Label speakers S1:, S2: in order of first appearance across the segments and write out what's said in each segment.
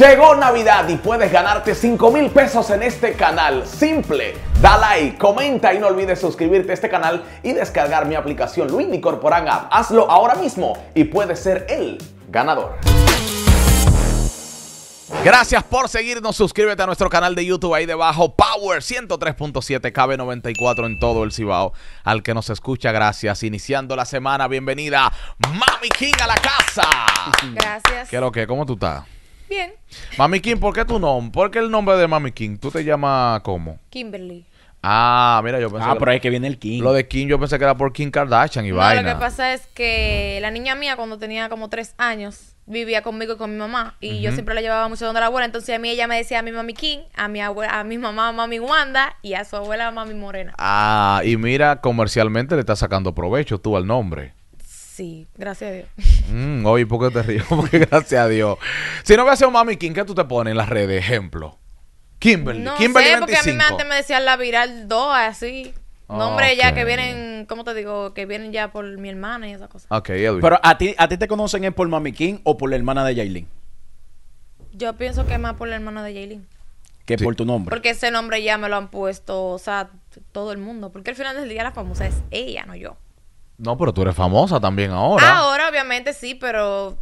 S1: Llegó Navidad y puedes ganarte 5 mil pesos en este canal. Simple, da like, comenta y no olvides suscribirte a este canal y descargar mi aplicación Luis Corporan App. Hazlo ahora mismo y puedes ser el ganador. Gracias por seguirnos, suscríbete a nuestro canal de YouTube ahí debajo, Power 103.7 KB94 en todo el Cibao. Al que nos escucha, gracias. Iniciando la semana, bienvenida Mami King a la casa. Gracias. Quiero que, ¿cómo tú estás? Bien. Mami King, ¿por qué tu nombre? ¿Por qué el nombre de Mami King? ¿Tú te llamas cómo? Kimberly. Ah, mira, yo pensé. Ah, pero es que viene el King. Lo de King, yo pensé que era por Kim Kardashian y Lo que
S2: pasa es que la niña mía, cuando tenía como tres años, vivía conmigo y con mi mamá. Y yo siempre la llevaba mucho donde la abuela. Entonces a mí ella me decía a mi mami King, a mi abuela, a mi mamá, mami Wanda, y a su abuela, mami Morena.
S1: Ah, y mira, comercialmente le está sacando provecho tú al nombre gracias a Dios. Mm, oye, ¿por qué te río? Porque gracias a Dios. Si no hubiese sido Mami King, ¿qué tú te pones en las redes? Ejemplo. Kimberly. Kimberly sé, porque a mí antes
S2: me decían la viral 2, así. Nombre ya que vienen, ¿cómo te digo? Que vienen ya por mi hermana y esas cosas.
S3: Ok, Pero a ti, a ti te conocen es por Mami King o por la hermana de Jailin.
S2: Yo pienso que más por la hermana de Jailin.
S1: Que por tu nombre. Porque
S2: ese nombre ya me lo han puesto, o sea, todo el mundo. Porque al final del día la famosa es ella, no yo.
S1: No, pero tú eres famosa también ahora. Ahora,
S2: obviamente, sí, pero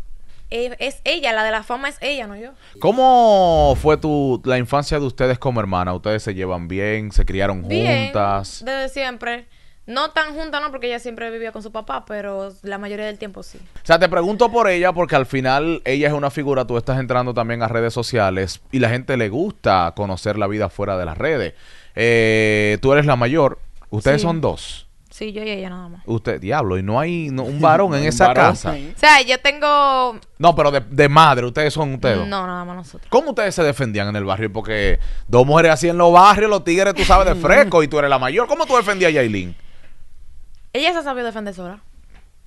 S2: es, ella, la de la fama es ella, no yo.
S1: ¿Cómo fue tu, la infancia de ustedes como hermana? ¿Ustedes se llevan bien? ¿Se criaron juntas?
S2: Desde siempre. No tan juntas, no, porque ella siempre vivía con su papá, pero la mayoría del tiempo sí. O
S1: sea, te pregunto por ella porque al final ella es una figura, tú estás entrando también a redes sociales y la gente le gusta conocer la vida fuera de las redes. Eh, tú eres la mayor, ustedes son dos.
S2: Sí, yo y ella nada más.
S1: Usted, diablo, y no hay un varón en esa casa. O
S2: sea, yo tengo.
S1: No, pero de, madre, ustedes son ustedes.
S2: No, nada más nosotros.
S1: ¿Cómo ustedes se defendían en el barrio? Porque dos mujeres así en los barrios, los tigres, tú sabes, de fresco y tú eres la mayor. ¿Cómo tú defendías a Yailin?
S2: Ella se sabía defender sola.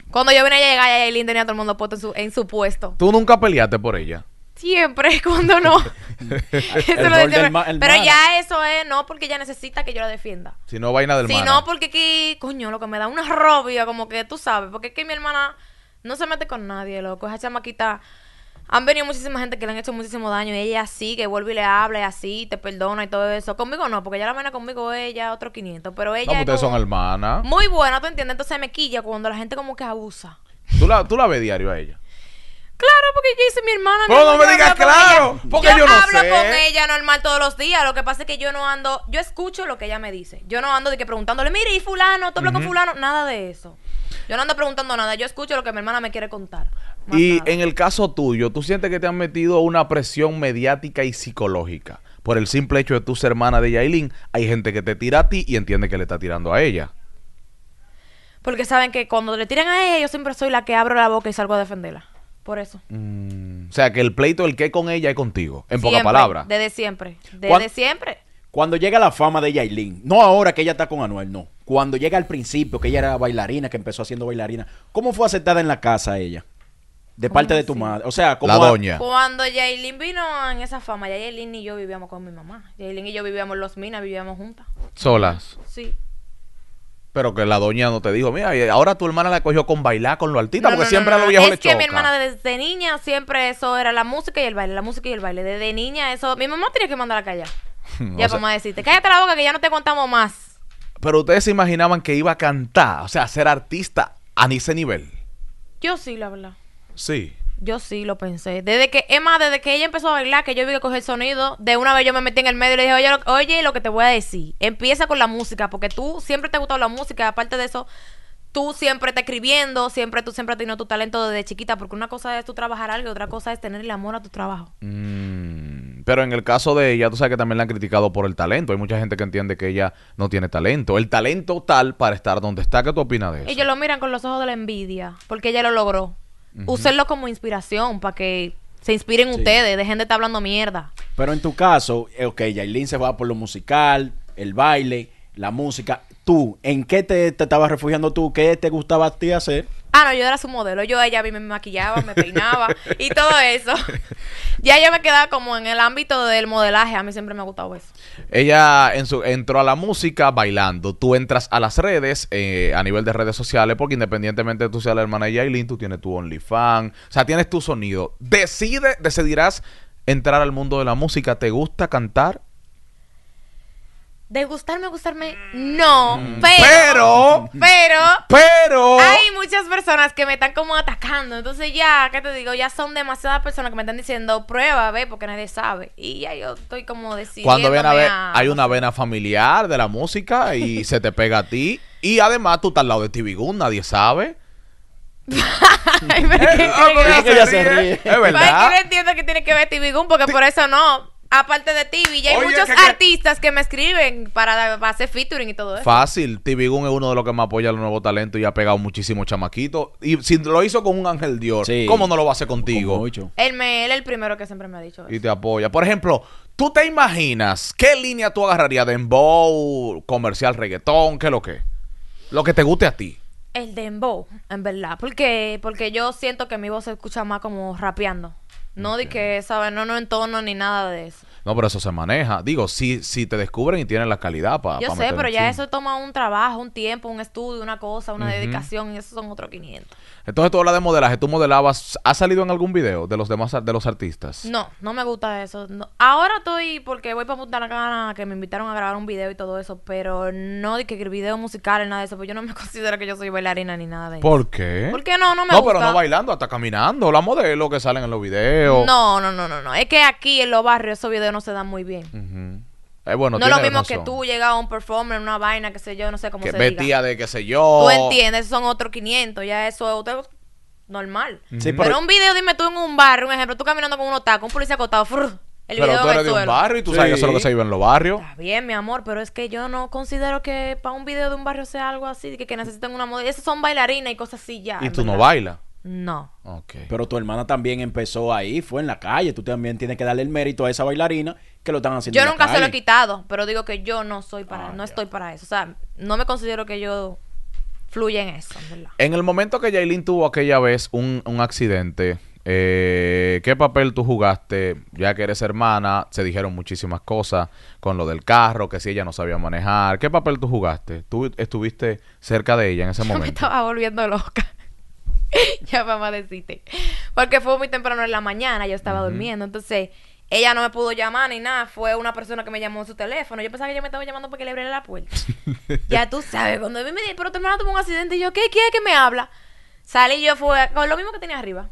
S2: Cuando yo vine a llegar, Yailin tenía todo el mundo puesto su, en su puesto.
S1: ¿Tú nunca peleaste por ella?
S2: siempre cuando no.
S1: Pero
S2: ya eso es, no porque ella necesita que yo la defienda.
S1: Si no, vaina del Si no,
S2: porque aquí, coño, lo que me da una robia, como que tú sabes, porque es que mi hermana no se mete con nadie, loco. Esa chamaquita. Han venido muchísima gente que le han hecho muchísimo daño y ella sigue, que vuelve y le habla y así, te perdona y todo eso. Conmigo no, porque ella la vena conmigo, ella otro 500, pero ella... No, ustedes son
S1: hermanas.
S2: Muy buena, ¿tú entiendes? Entonces me quilla cuando la gente como que abusa.
S1: ¿Tú la, tú la ves diario a ella?
S2: porque dice mi hermana? no, me digas claro, porque yo, hablo con ella normal todos los días. Lo que pasa es que yo no ando, yo escucho lo que ella me dice. Yo no ando de que preguntándole, mire, y fulano, tú lo con fulano, nada de eso. Yo no ando preguntando nada, yo escucho lo que mi hermana me quiere contar.
S1: Y en el caso tuyo, ¿tú sientes que te han metido una presión mediática y psicológica? Por el simple hecho de tu ser hermana de Yailin, hay gente que te tira a ti y entiende que le está tirando a ella.
S2: Porque saben que cuando le tiran a ella, yo siempre soy la que abro la boca y salgo a defenderla. Por eso.
S1: Mm, o sea, que el pleito, el que con ella es contigo, en pocas palabras.
S2: Desde siempre. Desde siempre.
S1: Cuando llega la fama de Yailin, no
S3: ahora que ella está con Anuel, no. Cuando llega al principio, que ella era bailarina, que empezó haciendo bailarina, ¿cómo fue aceptada en la casa ella? De parte de tu madre. O sea, como. La doña.
S2: Cuando Yailin vino en esa fama, ya Yailin y yo vivíamos con mi mamá. Yailin y yo vivíamos Los Minas, vivíamos juntas.
S1: ¿Solas? Sí. Pero que la doña no te dijo, mira, y ahora tu hermana la cogió con bailar con lo altita, porque siempre a los viejos Es que mi hermana
S2: desde niña siempre eso era la música y el baile, la música y el baile. Desde niña eso, mi mamá tenía que mandarla a callar.
S1: ya como
S2: a decirte, cállate la boca que ya no te contamos más.
S1: Pero ustedes se imaginaban que iba a cantar, o sea, a ser artista a ese nivel.
S2: Yo sí, la verdad. Sí. Yo sí lo pensé. Desde que, Emma, desde que ella empezó a bailar, que yo vi que coger sonido, de una vez yo me metí en el medio y le dije, oye, lo, que te voy a decir, empieza con la música, porque tú siempre te ha gustado la música, aparte de eso, tú siempre estás escribiendo, siempre tú siempre has tenido tu talento desde chiquita, porque una cosa es tú trabajar algo y otra cosa es tener el amor a tu trabajo.
S1: Mm, pero en el caso de ella, tú sabes que también la han criticado por el talento. Hay mucha gente que entiende que ella no tiene talento. El talento tal para estar donde está, ¿qué tú opinas de eso?
S2: Ellos lo miran con los ojos de la envidia, porque ella lo logró usarlo como inspiración para que se inspiren ustedes, dejen de estar hablando mierda.
S3: Pero en tu caso, eh, ok, Yailin se va por lo musical, el baile, la música. ¿Tú, en qué te, estabas refugiando tú? ¿Qué te gustaba a ti hacer?
S2: Ah, no, yo era su modelo. Yo ella a me maquillaba, me peinaba y todo eso. ya ella me quedaba como en el ámbito del modelaje. A mí siempre me ha gustado eso.
S1: Ella en su, entró a la música bailando. Tú entras a las redes, eh, a nivel de redes sociales, porque independientemente de tú seas la hermana de Yailin, tú tienes tu OnlyFans, o sea, tienes tu sonido. Decide, decidirás entrar al mundo de la música. ¿Te gusta cantar?
S2: De gustarme, gustarme, no. Mm. Pero, pero, pero, hay muchas personas que me están como atacando. Entonces ya, ¿qué te digo? Ya son demasiadas personas que me están diciendo, prueba, ve, porque nadie sabe. Y ya yo estoy como decidiendo. Cuando a ver, hay
S1: una vena familiar de la música y se te pega a ti. Y además tú estás al lado de Tibigún, nadie sabe.
S2: Ay, eh, qué ah, se ríe. Es verdad. que no entiendo que tiene que ver Tibigún, porque por eso no. Aparte de ti, y hay muchos artistas que me escriben para, hacer featuring y todo eso.
S1: Fácil. TV Gun es uno de los que me apoya el nuevo talento y ha pegado muchísimos chamaquitos. Y si lo hizo con un Ángel dios. ¿cómo no lo va a hacer contigo?
S2: Él, me, él es el primero que siempre me ha dicho
S1: Y te apoya. Por ejemplo, ¿tú te imaginas qué línea tú agarrarías? ¿Dembow, comercial, reggaetón? ¿Qué es lo que? Lo que te guste a ti.
S2: El dembow, en verdad. Porque, porque yo siento que mi voz se escucha más como rapeando. No di que, ¿sabes? No, no en tono ni nada de eso.
S1: No, pero eso se maneja. Digo, si, si te descubren y tienen la calidad para... Yo sé, pero ya
S2: eso toma un trabajo, un tiempo, un estudio, una cosa, una dedicación, y eso son otros 500.
S1: Entonces tú hablas de modelaje, tú modelabas, ¿Ha salido en algún video de los demás, de los artistas?
S2: No, no me gusta eso. Ahora estoy, porque voy para Punta la Cana, que me invitaron a grabar un video y todo eso, pero no de que el video musical, nada de eso, Porque yo no me considero que yo soy bailarina ni nada de eso.
S1: ¿Por qué? Porque no, no me gusta. No, pero no bailando, hasta caminando, la modelo que salen en los videos. No,
S2: no, no, no, no. Es que aquí en los barrios esos videos no se dan muy
S1: bien. Eh, bueno, no es lo mismo que tú
S2: llegas a un performer, una vaina, Que sé yo, no sé cómo que se vestía
S1: de qué sé yo. Tú entiendes,
S2: son otros 500, ya eso es normal. pero, un video, dime tú en un barrio, un ejemplo, tú caminando con unos tacos, un policía acotado, el pero video tú eres de, un barrio y tú sabes que eso es lo que se
S1: vive en los barrios. Está
S2: bien, mi amor, pero es que yo no considero que para un video de un barrio sea algo así, que, que necesiten una moda. Esas son bailarinas y cosas así ya. Y tú
S1: no
S3: bailas. No. Pero tu hermana también empezó ahí, fue en la calle. Tú también tienes que darle el mérito a esa bailarina que lo están haciendo. Yo nunca se lo he
S2: quitado, pero digo que yo no soy para, ah, no estoy para eso. O sea, no me considero que yo fluya en eso.
S1: En el momento que Jailin tuvo aquella vez un, accidente, eh, ¿qué papel tú jugaste? Ya que eres hermana, se dijeron muchísimas cosas con lo del carro, que si ella no sabía manejar. ¿Qué papel tú jugaste? ¿Tú estuviste cerca de ella en ese momento? Yo me
S2: estaba volviendo loca. ya mamá deciste, Porque fue muy temprano en la mañana, yo estaba durmiendo. Entonces, ella no me pudo llamar ni nada. Fue una persona que me llamó en su teléfono. Yo pensaba que ella me estaba llamando porque le abriera la puerta. ya tú sabes, cuando a me di, pero tu tuvo un accidente, y yo, ¿qué quiere que me habla? Salí yo fue con lo mismo que tenía arriba.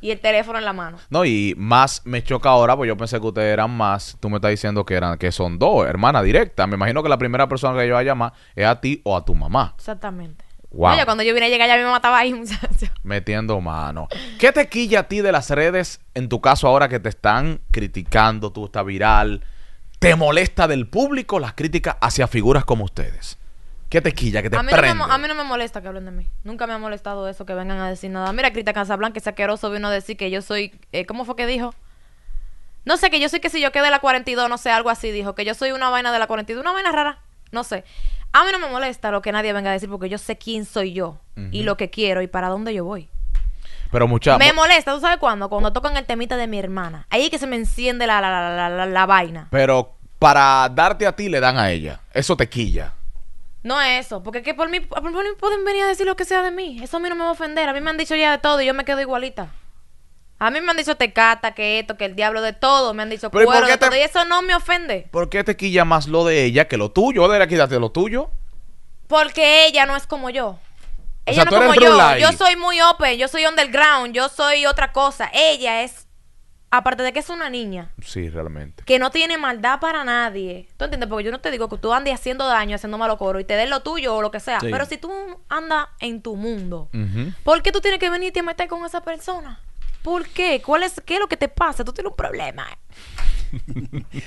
S2: Y el teléfono en la mano.
S1: No, y más me choca ahora, pues yo pensé que ustedes eran más. Tú me estás diciendo que eran, que son dos, hermana directa. Me imagino que la primera persona que yo voy a llamar es a ti o a tu mamá.
S2: Exactamente cuando yo vine a llegar ya me mataba ahí, muchacho.
S1: Metiendo mano. ¿Qué te quilla a ti de las redes, en tu caso ahora que te están criticando, tú estás viral? ¿Te molesta del público las críticas hacia figuras como ustedes? ¿Qué te quilla? ¿Qué te a mí, No me,
S2: a mí no me molesta que hablen de mí. Nunca me ha molestado eso, que vengan a decir nada. Mira, Cristian Casablanca, ese asqueroso vino a decir que yo soy... Eh, ¿Cómo fue que dijo? No sé, que yo soy que si yo quedé la 42, no sé, algo así dijo. Que yo soy una vaina de la 42, una vaina rara. No sé. A mí no me molesta lo que nadie venga a decir porque yo sé quién soy yo y lo que quiero y para dónde yo voy.
S1: Pero muchachos. Me
S2: molesta, ¿tú sabes cuándo? Cuando tocan el temita de mi hermana. Ahí es que se me enciende la, la, la, la, la vaina.
S1: Pero para darte a ti le dan a ella. Eso te quilla.
S2: No es eso, porque que por mí, por mí pueden venir a decir lo que sea de mí. Eso a mí no me va a ofender. A mí me han dicho ya de todo y yo me quedo igualita. A mí me han dicho te cata que esto, que el diablo de todo, me han dicho Pero ¿y todo, y eso no me ofende.
S1: ¿Por qué te quilla más lo de ella que lo tuyo? ¿O debería quitarte lo tuyo?
S2: Porque ella no es como yo. Ella no es como yo. Yo soy muy open, yo soy underground, yo soy otra cosa. Ella es, aparte de que es una niña,
S1: Sí, realmente.
S2: que no tiene maldad para nadie. ¿Tú entiendes? Porque yo no te digo que tú andes haciendo daño, haciendo malo coro y te den lo tuyo o lo que sea. Pero si tú andas en tu mundo, ¿por qué tú tienes que venir y te meter con esa persona? ¿Por qué? ¿Cuál es, ¿Qué es lo que te pasa? Tú tienes un problema.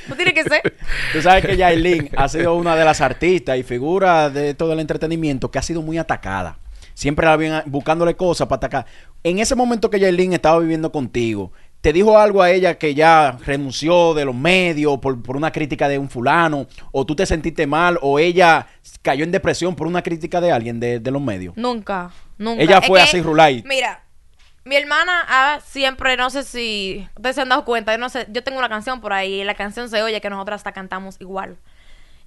S3: No tiene que ser. Tú sabes que Yailin ha sido una de las artistas y figuras de todo el entretenimiento que ha sido muy atacada. Siempre la habían buscándole cosas para atacar. En ese momento que Yailin estaba viviendo contigo, ¿te dijo algo a ella que ya renunció de los medios por, una crítica de un fulano? ¿O tú te sentiste mal? ¿O ella cayó en depresión por una crítica de alguien de, los medios?
S2: Nunca, nunca. Ella fue así, Rulay. Mira, mi hermana ah, siempre, no sé si ustedes se han dado cuenta, yo no sé, yo tengo una canción por ahí, la canción se oye que nosotras hasta cantamos igual.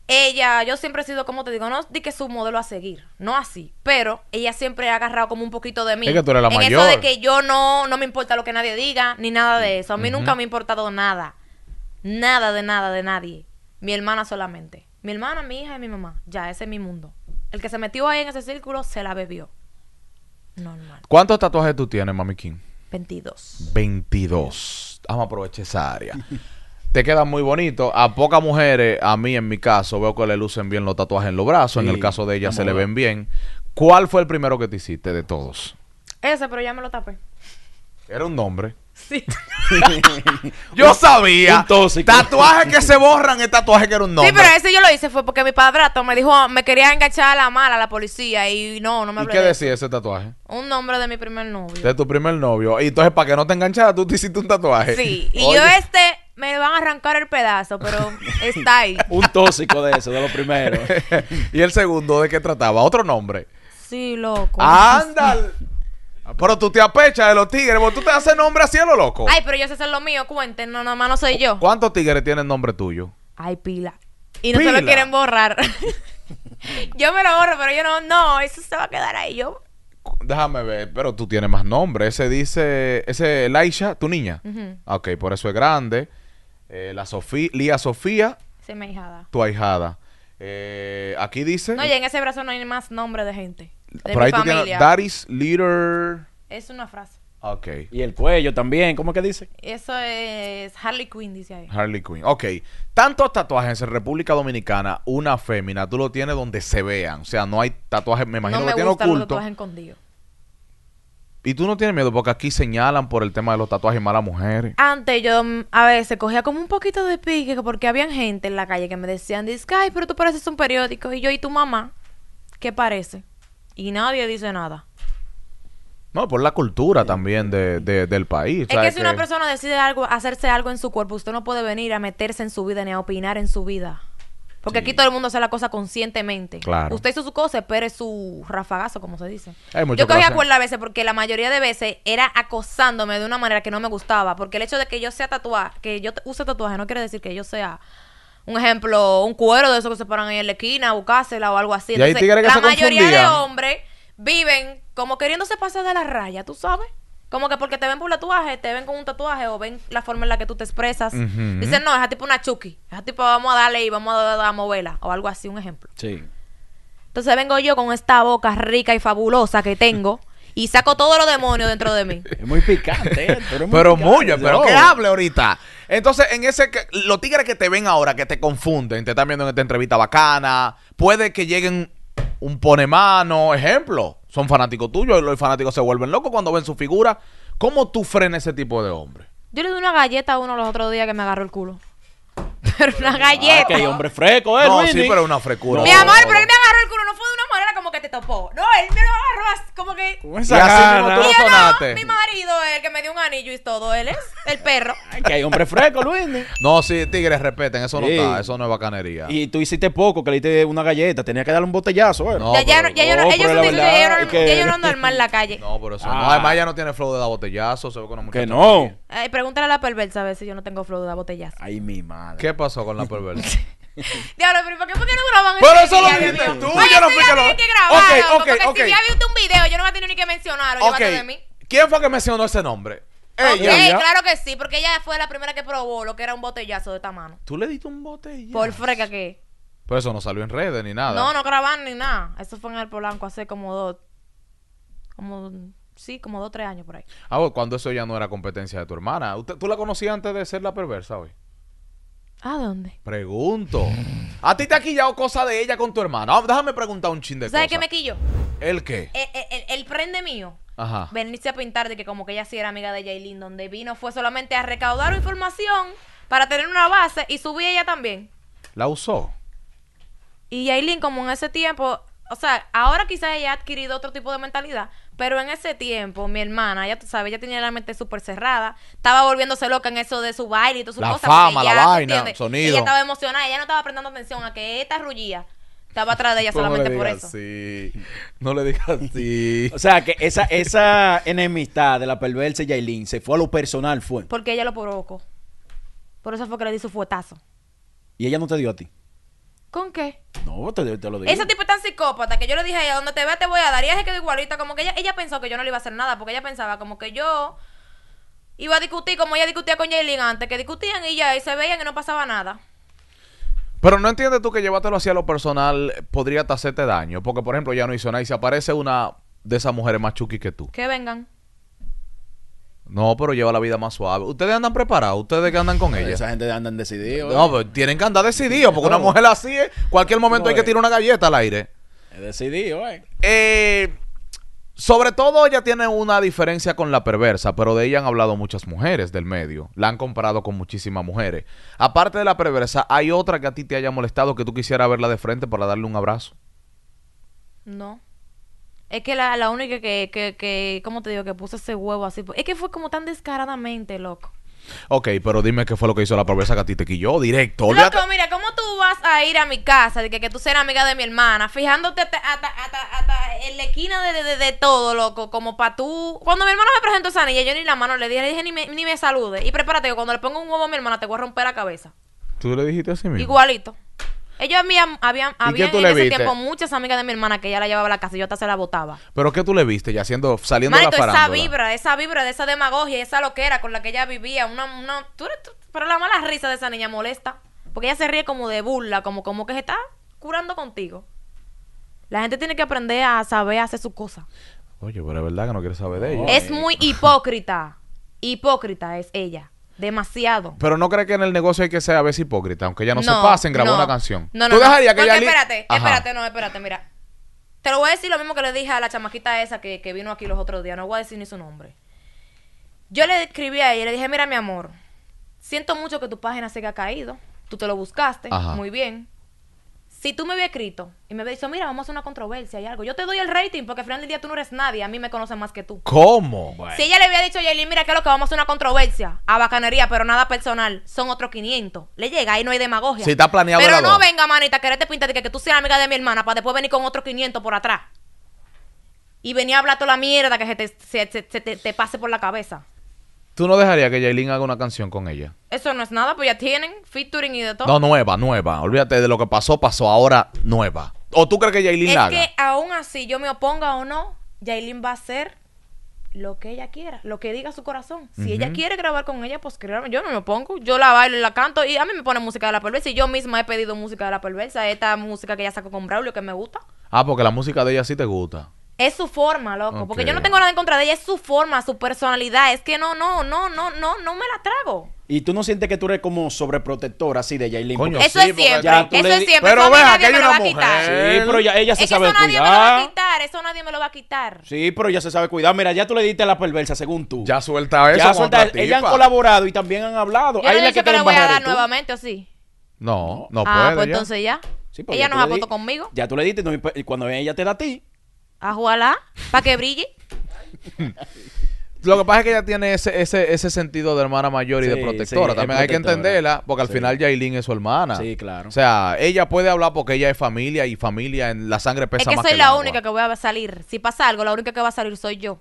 S2: Ella, yo siempre he sido, como te digo, no di que es su modelo a seguir, no así, pero ella siempre ha agarrado como un poquito de mí. Es que tú la en eso de que yo no, no me importa lo que nadie diga, ni nada de eso. A mí nunca me ha importado nada. Nada de nada de nadie. Mi hermana solamente. Mi hermana, mi hija y mi mamá. Ya, ese es mi mundo. El que se metió ahí en ese círculo se la bebió.
S1: ¿Cuántos tatuajes tú tienes, Mami King? 22. 22. Vamos a aprovechar esa área. te queda muy bonito. A pocas mujeres, a mí en mi caso, veo que le lucen bien los tatuajes en los brazos. en el caso de ella se le ven bien. ¿Cuál fue el primero que te hiciste de todos?
S2: Ese, pero ya me lo tapé.
S1: Era un nombre. yo sabía. tóxico tatuajes que se borran El tatuaje que era un nombre. Sí, pero
S2: ese yo lo hice fue porque mi padrato me dijo, me quería enganchar a la mala, a la policía, y no, no me qué decía ese tatuaje? Un nombre de mi primer novio.
S1: De tu primer novio. Y entonces, para que no te enganchara, tú te hiciste un tatuaje. Sí. Y yo
S2: este me van a arrancar el pedazo, pero está ahí. un
S1: tóxico de eso, de lo primero. y el segundo, ¿de qué trataba? Otro nombre.
S2: Sí, loco. ¡Ándale!
S1: Pero tú te apechas de los tigres, porque tú te haces nombre así a cielo, loco. Ay,
S2: pero yo sé hacer lo mío, cuéntenos, no, nomás no soy yo.
S1: ¿Cuántos tigres tienen nombre tuyo?
S2: Ay, pila. Y no se lo quieren borrar. yo me lo borro, pero yo no, no, eso se va a quedar ahí. Yo
S1: Déjame ver, pero tú tienes más nombre. Ese dice, ese Laisha, tu niña. Ok, por eso es grande. Eh, la Sofía, Lía Sofía.
S2: Sí, mi ahijada.
S1: Tu ahijada. Eh, aquí dice. No,
S2: y en ese brazo no hay más nombre de gente. De
S1: leader.
S2: Es una frase.
S1: Ok. Y el cuello también, ¿cómo que dice?
S2: Eso es Harley Quinn, dice ahí.
S1: Harley Quinn. Ok. Tantos tatuajes en República Dominicana, una fémina, tú lo tienes donde se vean. O sea, no hay tatuajes, me imagino que no me gustan los tatuajes escondidos. Y tú no tienes miedo porque aquí señalan por el tema de los tatuajes malas mujeres.
S2: Antes yo a veces cogía como un poquito de pique porque había gente en la calle que me decían, dice, ay, pero tú pareces un periódico. Y yo, ¿y tu mamá? ¿Qué parece? y nadie dice nada.
S1: No, por la cultura también de, del país. Es que si una
S2: persona decide algo, hacerse algo en su cuerpo, usted no puede venir a meterse en su vida ni a opinar en su vida. Porque aquí todo el mundo hace la cosa conscientemente. Claro. Usted hizo su cosa, espere su rafagazo, como se dice. Yo cogí acuerdo a veces porque la mayoría de veces era acosándome de una manera que no me gustaba. Porque el hecho de que yo sea tatuaje, que yo use tatuaje, no quiere decir que yo sea un ejemplo, un cuero de esos que se paran ahí en la esquina o o algo así. la mayoría de hombres viven como queriéndose pasar de la raya, ¿tú sabes? Como que porque te ven por tatuaje, te ven con un tatuaje o ven la forma en la que tú te expresas. Dicen, no, es tipo una chuki. Es tipo vamos a darle y vamos a, a moverla. O algo así, un ejemplo. Sí. Entonces vengo yo con esta boca rica y fabulosa que tengo. y saco todos los demonios dentro de mí.
S1: Es muy picante, pero ¿eh? muy, pero, que pero hable ahorita? Entonces, en ese, los tigres que te ven ahora, que te confunden, te están viendo en esta entrevista bacana, puede que lleguen un ponemano, ejemplo, son fanáticos tuyos y los fanáticos se vuelven locos cuando ven su figura. ¿Cómo tú frenas ese tipo de hombre?
S2: Yo le di una galleta a uno los otros días que me agarró el culo. Pero una ah, galleta. Ah, hombre
S1: fresco, ¿eh? No, sí, pero una frecura. Mi amor, pero
S2: topó. No, él me lo agarró como que. ¿Cómo esa así mi marido, el que me dio un anillo y todo, él es el perro.
S3: Ay, que hay hombre fresco, Luis.
S1: ¿no? sí, tigres, respeten, eso no está, eso no es bacanería.
S3: Y tú hiciste poco, que le diste una galleta, tenía que darle un botellazo, ¿eh? No, ya, no- al
S2: mal en la calle. No, pero eso no. Ah.
S3: Además,
S1: ya no tiene flow de dar botellazo. Se ve que no.
S2: pregúntale a la perversa a ver si yo no tengo flow de botellazo.
S1: Ay, mi madre. ¿Qué pasó con la perversa?
S2: Diablo, pero ¿por qué, por no graban Pero eso lo dijiste tú, yo no fui que lo. Ok, Si ya viste un video, yo no me tenía ni que mencionarlo. de mí.
S1: ¿Quién fue que mencionó ese nombre? Ella. Okay, claro
S2: que sí, porque ella fue la primera que probó lo que era un botellazo de esta mano. ¿Tú le diste un botellazo? Por freca que.
S1: Pero eso no salió en redes ni nada. No,
S2: no grabaron ni nada. Eso fue en el Polanco hace como dos. Como. Sí, como dos, tres años por ahí.
S1: Ah, cuando eso ya no era competencia de tu hermana. ¿Tú la conocías antes de ser la perversa hoy? ¿A dónde? Pregunto. ¿A ti te ha quillado cosa de ella con tu hermano ah, déjame preguntar un ching de ¿Sabes qué me quillo? ¿El qué?
S2: Eh, eh, el, el, prende mío. Ajá. Venirse a pintar de que como que ella sí era amiga de Jaylin, donde vino fue solamente a recaudar información para tener una base y subí ella también. ¿La usó? Y Jaylin, como en ese tiempo, o sea, ahora quizás ella ha adquirido otro tipo de mentalidad, pero en ese tiempo, mi hermana, ya tú sabes, ella tenía la mente súper cerrada. Estaba volviéndose loca en eso de su baile y todo su la Fama, la vaina, sonido. Ella estaba emocionada, ella no estaba prestando atención a que esta rullía. Estaba atrás de ella solamente por eso.
S3: así. no le digas así. o sea, que esa, esa enemistad de la perversa Yailin se fue a lo personal, fue.
S2: Porque ella lo provocó. Por eso fue que le di su fuetazo.
S3: ¿Y ella no te dio a ti? ¿Con qué? No, te, lo digo. Ese
S2: tipo es tan psicópata que yo le dije a ella, donde te vea te voy a dar. Y es que igualita, como que ella, ella pensó que yo no le iba a hacer nada, porque ella pensaba como que yo iba a discutir como ella discutía con Jaylin antes, que discutían y ya, y se veían y no pasaba nada.
S1: Pero no entiendes tú que llevártelo hacia lo personal podría hacerte daño. Porque, por ejemplo, ya no hizo nada y se aparece una de esas mujeres más que tú. Que vengan. No, pero lleva la vida más suave. Ustedes andan preparados, ustedes que andan con ella. Esa gente andan decidido. No, ¿eh? pero pues, tienen que andar decididos, porque una mujer así es. Cualquier momento hay que tirar una galleta al aire.
S3: Es decidido, eh. eh.
S1: Sobre todo ella tiene una diferencia con la perversa, pero de ella han hablado muchas mujeres del medio. La han comparado con muchísimas mujeres. Aparte de la perversa, ¿hay otra que a ti te haya molestado que tú quisieras verla de frente para darle un abrazo?
S2: No. Es que la, la única que, que, que, ¿cómo te digo? Que puso ese huevo así. Es que fue como tan descaradamente, loco.
S1: Ok, pero dime qué fue lo que hizo la pobreza que a ti te quilló directo. Loco,
S2: mira, ¿cómo tú vas a ir a mi casa de que, que tú seas amiga de mi hermana? Fijándote hasta, hasta, en la esquina de, todo, loco. Como para tú. Cuando mi hermana me presentó esa niña, yo ni la mano le dije, dije ni me, ni me salude. Y prepárate que cuando le pongo un huevo a mi hermana te voy a romper la cabeza.
S1: ¿Tú le dijiste así mismo?
S2: Igualito. Ellos habían, habían, habían en ese tiempo muchas amigas de mi hermana que ella la llevaba a la casa y yo hasta se la botaba.
S1: ¿Pero qué tú le viste ya haciendo, saliendo de la farándula? esa
S2: vibra, esa vibra de esa demagogia, esa loquera con la que ella vivía. Una, una, tú, pero la mala risa de esa niña molesta. Porque ella se ríe como de burla, como, como que se está curando contigo. La gente tiene que aprender a saber hacer sus cosas.
S1: Oye, pero es verdad que no quiere saber de ella. Es
S2: muy hipócrita. hipócrita es ella demasiado.
S1: Pero no cree que en el negocio hay que ser a veces hipócrita, aunque ya no, se pasen, grabó una canción. No,
S2: no, ¿Tú espérate, espérate, no, espérate, mira. Te lo voy a decir lo mismo que le dije a la chamaquita esa que, que vino aquí los otros días, no voy a decir ni su nombre. Yo le escribí a ella y le dije, mira mi amor, siento mucho que tu página se haya caído, tú te lo buscaste, muy bien, si tú me hubieras escrito y me hubieras dicho, mira, vamos a hacer una controversia y algo, yo te doy el rating porque al final del día tú no eres nadie, a mí me conocen más que tú.
S1: ¿Cómo?
S2: Si ella le había dicho, Yelin, mira, que lo que vamos a hacer una controversia, a bacanería, pero nada personal, son otros 500. Le llega, ahí no hay demagogia. Si está planeado. Pero no venga, manita, quererte pintar que, que tú seas amiga de mi hermana para después venir con otros 500 por atrás. Y venía a hablar toda la mierda que se te, te pase por la cabeza.
S1: ¿Tú no dejarías que Jailin haga una canción con ella?
S2: Eso no es nada, pues ya tienen featuring y de todo. No,
S1: nueva, nueva. Olvídate de lo que pasó, pasó. Ahora, nueva. ¿O tú crees que Jailin haga? Es que
S2: aún así, yo me oponga o no, Jailin va a hacer lo que ella quiera, lo que diga su corazón. Si ella quiere grabar con ella, pues créame, yo no me opongo. Yo la bailo y la canto y a mí me pone música de la perversa y yo misma he pedido música de la perversa. Esta música que ella sacó con Braulio que me gusta.
S1: Ah, porque la música de ella sí te gusta.
S2: Es su forma, loco. Porque yo no tengo nada en contra de ella, es su forma, su personalidad. Es que no, no, no, no, no, no me la trago.
S1: ¿Y tú no sientes que tú eres como
S3: sobreprotectora así de Yailin? eso es siempre. eso es siempre. Pero vea, que hay una mujer. Sí, pero ella se es sabe cuidar. Eso nadie me lo va a
S2: quitar. Eso nadie me lo va a quitar.
S3: Sí, pero ella se sabe cuidar. Mira, ya tú le diste la perversa según tú. Ya suelta eso. Ya suelta Ellas han colaborado y también han hablado. Yo que, que le voy a dar
S2: nuevamente, ¿o sí?
S3: No, no puedo ah, puede. Ah, pues entonces
S2: ya. ella no ha conmigo.
S3: Ya tú le diste
S1: pues, y cuando ella te da a ti.
S2: A para que brille.
S1: Lo que pasa es que ella tiene ese, ese, ese sentido de hermana mayor y de protectora. También hay que entenderla, porque al final Yailin es su hermana. Sí, claro. O sea, ella puede hablar porque ella es familia y familia en la sangre pesa más. Es que soy la única
S2: que voy a salir. Si pasa algo, la única que va a salir soy yo.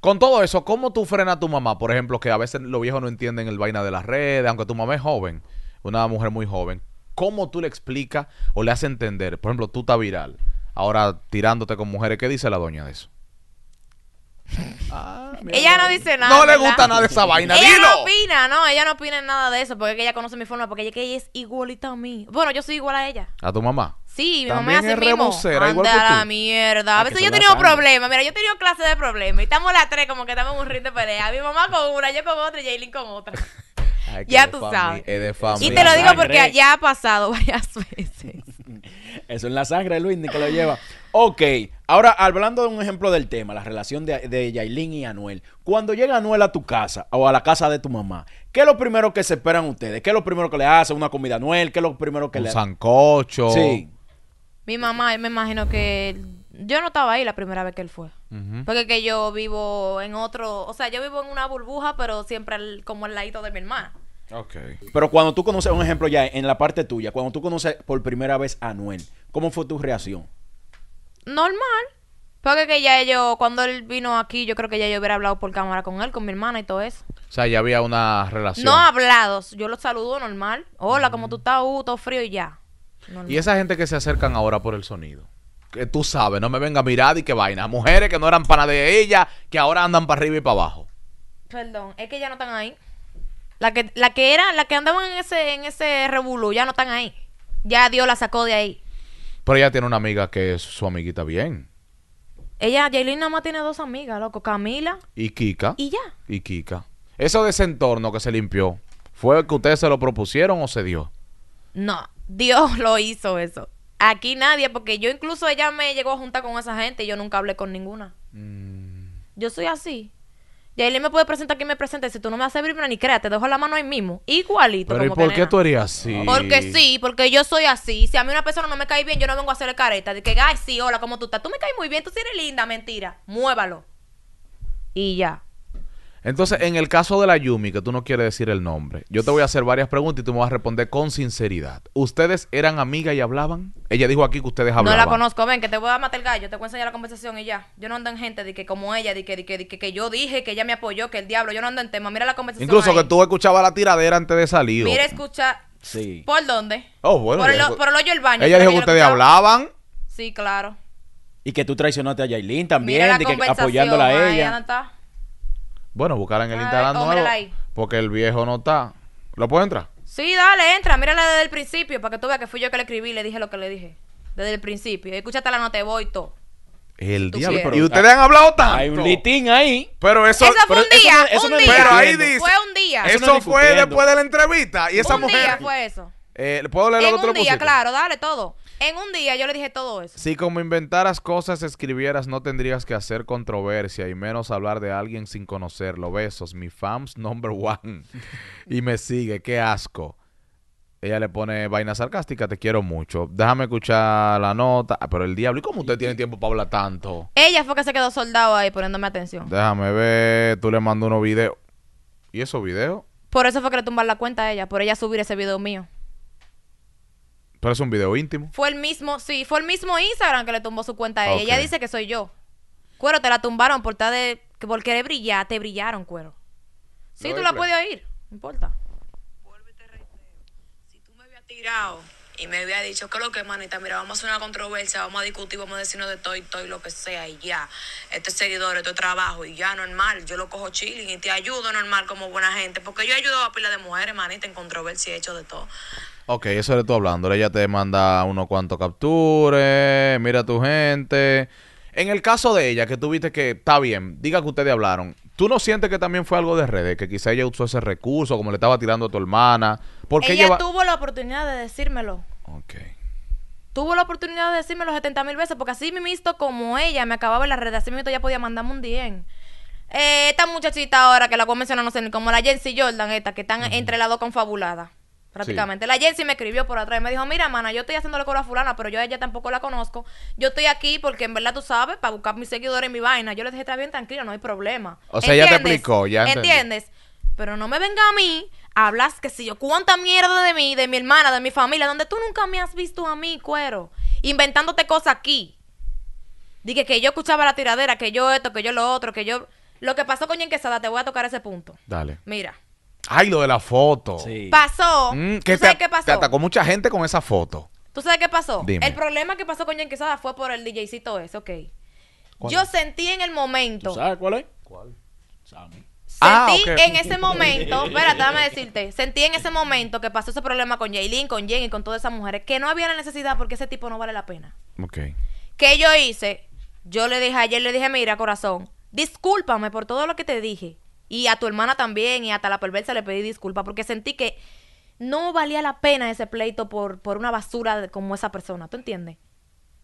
S1: Con todo eso, ¿cómo tú frenas a tu mamá? Por ejemplo, que a veces los viejos no entienden el vaina de las redes, aunque tu mamá es joven, una mujer muy joven. ¿Cómo tú le explicas o le haces entender? Por ejemplo, tú estás viral ahora tirándote con mujeres. ¿Qué dice la doña de eso?
S2: Ah, ella no dice nada. No le gusta nada de esa vaina. Ella no opina, no, ella no opina nada de eso, porque es que ella conoce mi forma, porque ella, es igualita a mí. Bueno, yo soy igual a ella. ¿A tu mamá? Sí, mi mamá es hace mismo. Anda igual que a la mierda. A ah, veces yo he tenido problemas. Mira, yo he tenido clases de problemas. Y estamos las tres como que estamos en un rito de pelea. Mi mamá con una, yo con otra y Jaylin con otra. ya tú sabes. Y te lo digo porque ya ha pasado varias veces.
S3: Eso en la sangre, Luis, ni que lo lleva. Ok, ahora hablando de un ejemplo del tema, la relación de, de Yailin y Anuel. Cuando llega Anuel a tu casa o a la casa de tu mamá, ¿qué es lo primero que se esperan ustedes? ¿Qué es lo primero que le hace una comida a Anuel? ¿Qué es lo primero que un le
S1: sancocho. Sí.
S2: Mi mamá, me imagino que yo no estaba ahí la primera vez que él fue. Porque que yo vivo en otro, o sea, yo vivo en una burbuja, pero siempre como al ladito de mi hermana. Ok
S3: Pero cuando tú conoces, un ejemplo ya en la parte tuya, cuando tú conoces por primera vez a Noel, ¿cómo fue tu
S1: reacción?
S2: Normal. Porque que ya yo, cuando él vino aquí, yo creo que ya yo hubiera hablado por cámara con él, con mi hermana y todo eso.
S1: O sea, ya había una relación. No
S2: hablados. Yo los saludo normal. Hola, ¿cómo tú estás? Uh, todo frío y ya. Y
S1: esa gente que se acercan ahora por el sonido. Que tú sabes, no me venga a mirar y qué vaina. Mujeres que no eran pana de ella, que ahora andan para arriba y para abajo.
S2: Perdón, es que ya no están ahí. La que, la que era, la que andaban en ese, en ese ya no están ahí. Ya Dios la sacó de ahí.
S1: Pero ella tiene una amiga que es su amiguita bien.
S2: Ella, Jaylin nada más tiene dos amigas, loco. Camila.
S1: Y Kika. Y ya. Y Kika. Eso de ese entorno que se limpió, ¿fue que ustedes se lo propusieron o se dio?
S2: No, Dios lo hizo eso. Aquí nadie, porque yo incluso ella me llegó a juntar con esa gente y yo nunca hablé con ninguna. Mm. Yo soy así. Y él me puede presentar y me presente. Si tú no me haces vibra ni crea, te dejo la mano ahí mismo. Igualito. Pero ¿y por qué tú
S1: eres así? Porque sí,
S2: porque yo soy así. Si a mí una persona no me cae bien, yo no vengo a hacerle careta. De que, ay, sí, hola, ¿cómo tú estás? Tú me caes muy bien, tú eres linda, mentira. Muévalo. Y ya.
S1: Entonces, en el caso de la Yumi, que tú no quieres decir el nombre, yo te voy a hacer varias preguntas y tú me vas a responder con sinceridad. ¿Ustedes eran amigas y hablaban? Ella dijo aquí que ustedes hablaban. No la
S2: conozco, ven, que te voy a matar el gallo, te voy a enseñar la conversación y ya. Yo no ando en gente de que como ella, de que, que, que, yo dije, que ella me apoyó, que el diablo, yo no ando en tema. Mira la conversación. Incluso
S1: que tú escuchabas la tiradera antes de salir. Mira,
S2: escucha. Sí. ¿Por dónde? Oh, bueno. Por, el, hoyo del baño. Ella dijo que ustedes
S1: hablaban.
S2: Sí, claro.
S1: Y que tú traicionaste a Yailin también, de que apoyándola a ella. Bueno, buscar en el Instagram Porque el viejo no está. ¿Lo puedo entrar?
S2: Sí, dale, entra. Mírala desde el principio para que tú veas que fui yo que le escribí le dije lo que le dije. Desde el principio. Escúchate la nota te voy todo.
S1: El día y ustedes han hablado tanto. Hay un litín ahí. Pero eso, fue un día. Eso eso dice. Fue
S2: un día. Eso, fue después de la entrevista.
S1: Y esa un Día fue eso. Eh, ¿Puedo leer lo que tú día, claro,
S2: dale todo. En un día yo le dije todo eso.
S1: Si como inventaras cosas escribieras, no tendrías que hacer controversia y menos hablar de alguien sin conocerlo. Besos, mi fams number one. y me sigue, qué asco. Ella le pone vaina sarcástica, te quiero mucho. Déjame escuchar la nota. Ah, pero el diablo, ¿y cómo usted tiene tiempo para hablar tanto?
S2: Ella fue que se quedó soldado ahí poniéndome atención.
S1: Déjame ver, tú le mando unos videos. ¿Y esos videos?
S2: Por eso fue que le tumbar la cuenta a ella, por ella subir ese video mío.
S1: Pero es un video íntimo.
S2: Fue el mismo, sí, fue el mismo Instagram que le tumbó su cuenta a ella. Ella dice que soy yo. Cuero, te la tumbaron por de. por querer brillar, te brillaron, cuero. Sí, tú la puedes oír, no importa. Vuélvete Si tú me habías tirado y me habías dicho, que lo que, manita? Mira, vamos a hacer una controversia, vamos a discutir, vamos a decirnos de todo y todo y lo que sea, y ya. Este seguidor, este trabajo, y ya, normal. Yo lo cojo chilling y te ayudo normal como buena gente, porque yo he ayudado a pila de mujeres, manita, en controversia, he hecho de todo.
S1: Ok, eso eres tú hablando. Ella te manda unos cuantos captures, mira tu gente. En el caso de ella, que tú viste que está bien, diga que ustedes hablaron, ¿tú no sientes que también fue algo de redes? Que quizá ella usó ese recurso, como le estaba tirando a tu hermana. Porque ella, tuvo
S2: la oportunidad de decírmelo. Ok. Tuvo la oportunidad de decírmelo 70 mil veces, porque así me visto como ella me acababa en las redes, así mismo ya podía mandarme un DM. Eh, esta muchachita ahora que la voy a no sé ni como la y Jordan, esta, que están entre las dos confabuladas. Prácticamente. La Jensi me escribió por atrás y me dijo, mira, mana, yo estoy haciéndole con a fulana, pero yo a ella tampoco la conozco. Yo estoy aquí porque en verdad tú sabes, para buscar mis seguidores en mi vaina. Yo le dije, está bien, tranquilo, no hay problema. O sea, ya ella te explicó, ya ¿Entiendes? Pero no me venga a mí, hablas que si yo, cuánta mierda de mí, de mi hermana, de mi familia, donde tú nunca me has visto a mí, cuero, inventándote cosas aquí. Dije que yo escuchaba la tiradera, que yo esto, que yo lo otro, que yo... Lo que pasó con Yen Quesada, te voy a tocar ese punto. Dale. Mira.
S1: Ay, lo de la foto. Sí. Pasó. Mm, sabes qué pasó? Te atacó mucha gente con esa foto.
S2: ¿Tú sabes qué pasó? El problema que pasó con Jen Quesada fue por el DJcito ese, ok. Yo sentí en el momento. sabes cuál es?
S3: ¿Cuál?
S1: Sammy. Ah, sentí en ese momento, espérate, déjame decirte,
S2: sentí en ese momento que pasó ese problema con Jaylin, con Jen y con todas esas mujeres, que no había la necesidad porque ese tipo no vale la pena. Ok. ¿Qué yo hice? Yo le dije, ayer le dije, mira, corazón, discúlpame por todo lo que te dije. Y a tu hermana también, y hasta la perversa le pedí disculpa porque sentí que no valía la pena ese pleito por, por una basura como esa persona, ¿tú entiendes?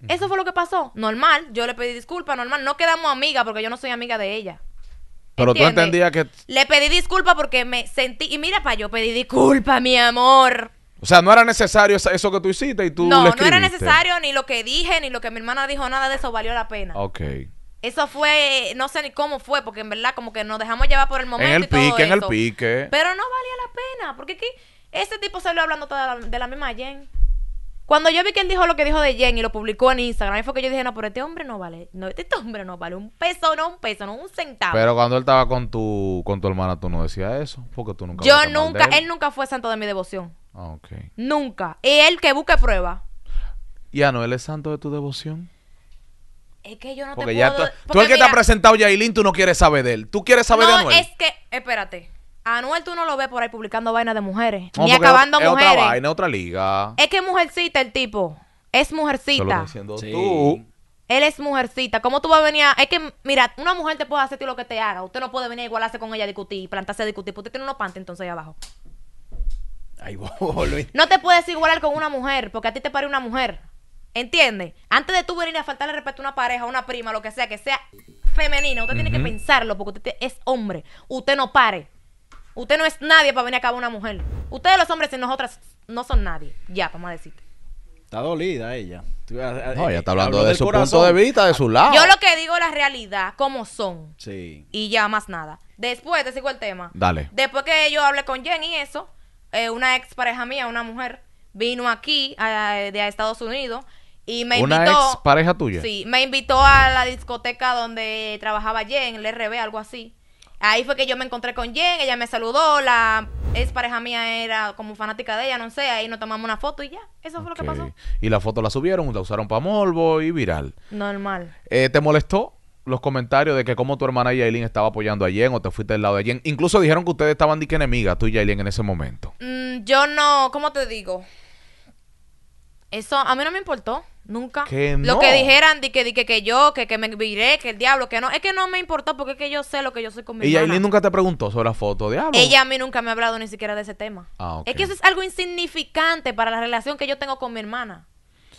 S2: Eso fue lo que pasó, normal, yo le pedí disculpa normal, no quedamos amigas porque yo no soy amiga de ella.
S1: Pero tú entendías que...
S2: Le pedí disculpa porque me sentí, y mira, pa, yo pedí disculpa mi amor.
S1: O sea, no era necesario eso que tú hiciste y tú... No, no era necesario
S2: ni lo que dije, ni lo que mi hermana dijo, nada de eso valió la pena. Ok. Eso fue, no sé ni cómo fue, porque en verdad como que nos dejamos llevar por el momento. En el pique, en el pique. Pero no valía la pena, porque aquí ese tipo salió hablando toda de la misma Jen. Cuando yo vi quien dijo lo que dijo de Jen y lo publicó en Instagram, ahí fue que yo dije, no, pero este hombre no vale, no, este hombre no vale un peso, no un peso, no un centavo. Pero
S1: cuando él estaba con tu, con tu hermana, tú no decías eso, porque tú nunca... Yo nunca, él.
S2: nunca fue santo de mi devoción. Ah, ok. Nunca. Y él que busque prueba.
S1: ¿Y Anuel es santo de tu devoción?
S2: Es que yo no te puedo... Ya tú, el que te ha presentado
S1: Yailin, tú no quieres saber de él. Tú quieres saber de Anuel. es
S2: que... Espérate. Anuel tú no lo ves por ahí publicando vainas de mujeres. ni acabando mujeres. Es otra vaina,
S1: otra liga.
S2: Es que mujercita el tipo. Es mujercita. lo Diciendo
S1: tú.
S2: Él es mujercita. ¿Cómo tú vas a venir a.? Es que, mira, una mujer te puede hacer lo que te haga. Usted no puede venir a igualarse con ella a discutir, plantarse a discutir. Porque usted tiene unos pantes entonces ahí abajo. Ay, boludo. No te puedes igualar con una mujer, porque a ti te pare una mujer. ...entiende... Antes de tu venir a faltarle respeto a una pareja, a una prima, lo que sea, que sea femenina, usted tiene que pensarlo porque usted es hombre. Usted no pare. Usted no es nadie para venir a a una mujer. Ustedes los hombres y nosotras no son nadie. Ya, vamos a decirte.
S1: Está
S3: dolida ella. No, ella eh, está hablando de su
S1: punto de vista, de su ah, lado. Yo lo
S2: que digo es la realidad, como son. Sí. Y ya más nada. Después te sigo el tema. Dale. Después que yo hablé con Jen y eso, eh, una ex pareja mía, una mujer, vino aquí de Estados Unidos y me ¿Una ex pareja tuya? Sí, me invitó a la discoteca donde trabajaba Jen, el RB, algo así. Ahí fue que yo me encontré con Jen, ella me saludó, la ex pareja mía era como fanática de ella, no sé, ahí nos tomamos una foto y ya, eso fue lo que pasó.
S1: Y la foto la subieron, la usaron para Molvo y viral.
S2: Normal.
S1: Eh, ¿Te molestó los comentarios de que cómo tu hermana Yailin estaba apoyando a Jen o te fuiste del lado de Jen? Incluso dijeron que ustedes estaban dique enemigas, tú y Yailin en ese momento.
S2: Mm, yo no, ¿cómo te digo? Eso a mí no me importó. Nunca. Lo que dijeran, que, que, yo, que, que me viré, que el diablo, que no. Es que no me importó porque es que yo sé lo que yo soy con mi Y Aileen nunca
S1: te preguntó sobre la foto, diablo. Ella
S2: a mí nunca me ha hablado ni siquiera de ese tema. Ah, es que eso es algo insignificante para la relación que yo tengo con mi hermana.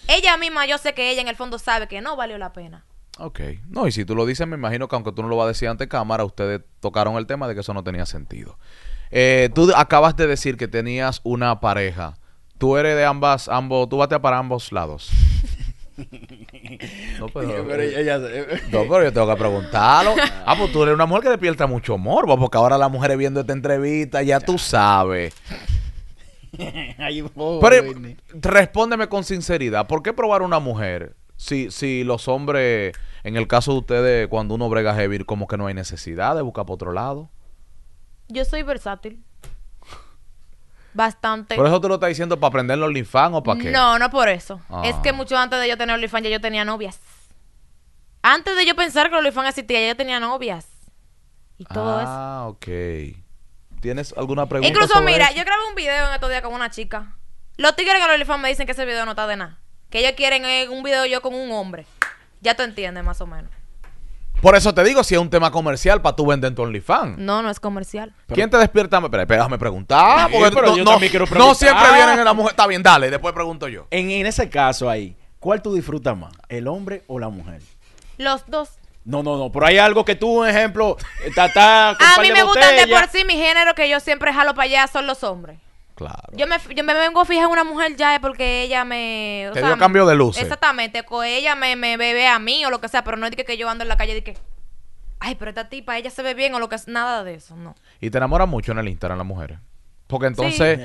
S2: Ella misma, yo sé que ella en el fondo sabe que no valió la pena.
S1: Ok. No, y si tú lo dices, me imagino que aunque tú no lo vas a decir ante cámara, ustedes tocaron el tema de que eso no tenía sentido. Eh, tú acabas de decir que tenías una pareja tú eres de ambas, ambos, tú bateas para ambos lados. Eh, no, pero, yo, tengo que preguntarlo. Ah, pues tú eres una mujer que despierta mucho morbo, porque ahora las mujeres viendo esta entrevista, ya, tú sabes.
S3: pero
S1: respóndeme con sinceridad, ¿por qué probar una mujer si, si los hombres, en el caso de ustedes, cuando uno brega heavy, como que no hay necesidad de buscar por otro lado?
S2: Yo soy versátil bastante. ¿Por eso tú
S1: lo estás diciendo para aprender los OnlyFans o para qué? No, no por eso. Es que
S2: ah. mucho antes de yo tener OnlyFans ya yo tenía novias. Antes de yo pensar que los OnlyFans existía, ya yo tenía novias. Y
S1: todo eso. Ah, ok. ¿Tienes alguna pregunta? Incluso, mira, yo
S2: grabé un video en estos días con una chica. Los tigres que los OnlyFans me dicen que ese video no está de nada. Que ellos quieren eh, un video yo con un hombre. Ya tú entiendes, más o menos.
S1: Por eso te digo si es un tema comercial para tú vender en tu OnlyFans.
S2: No, no es comercial.
S1: ¿Quién te despierta? Espera, déjame preguntar. no, no, siempre vienen en la mujer. Está bien, dale, después pregunto yo. En, ese caso ahí, ¿cuál tú disfrutas más?
S3: ¿El hombre o la mujer? Los dos. No, no, no, pero hay algo que tú, un ejemplo, está,
S1: eh, A mí me gustan de por
S2: sí mi género que yo siempre jalo para allá son los hombres. Claro. Yo me, yo me vengo fija en una mujer ya porque ella me. Te dio cambio de luz. Exactamente, con ella me, me bebe a mí o lo que sea, pero no es que, que yo ando en la calle y que. Ay, pero esta tipa, ella se ve bien o lo que es, nada de eso, no.
S1: Y te enamora mucho en el Instagram las mujeres. Porque entonces.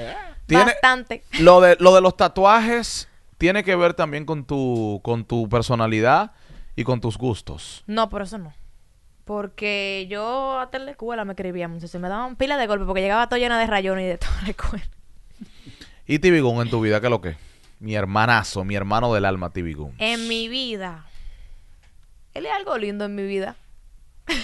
S1: tiene, bastante. Lo de, lo de los tatuajes tiene que ver también con tu, con tu personalidad y con tus gustos.
S2: No, por eso no. Porque yo hasta en la escuela me escribía mucho. Se me daban pila de golpe porque llegaba toda llena de rayones y de todo la escuela.
S1: ¿Y Tibigun en tu vida qué es lo que? Mi hermanazo, mi hermano del alma, Tibigun.
S2: En mi vida. Él es algo lindo en mi vida.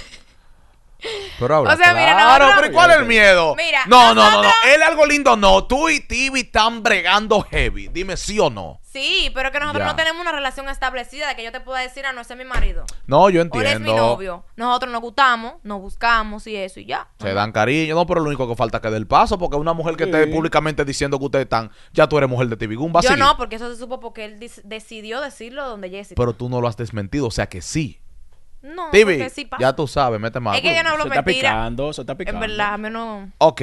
S1: O sea, claro, mira, no, pero ¿cuál es el miedo? Mira, no, no, no, no. Él algo lindo, no. Tú y Tibi están bregando heavy. Dime sí o no.
S2: Sí, pero que nosotros no tenemos una relación establecida de que yo te pueda decir, a ah, no ser mi marido.
S1: No, yo entiendo. O eres mi novio.
S2: Nosotros nos gustamos, nos buscamos y eso y ya.
S1: Se dan cariño, no, pero lo único que falta es que dé el paso, porque una mujer que esté públicamente diciendo que ustedes están, ya tú eres mujer de Tibi Yo no,
S2: porque eso se supo porque él decidió decirlo donde Jessica. Pero
S1: tú no lo has desmentido, o sea que sí.
S2: No, ya tú
S1: sabes, mete mano. Es que yo no hablo se Está picando, se está picando. En verdad, a mí Ok.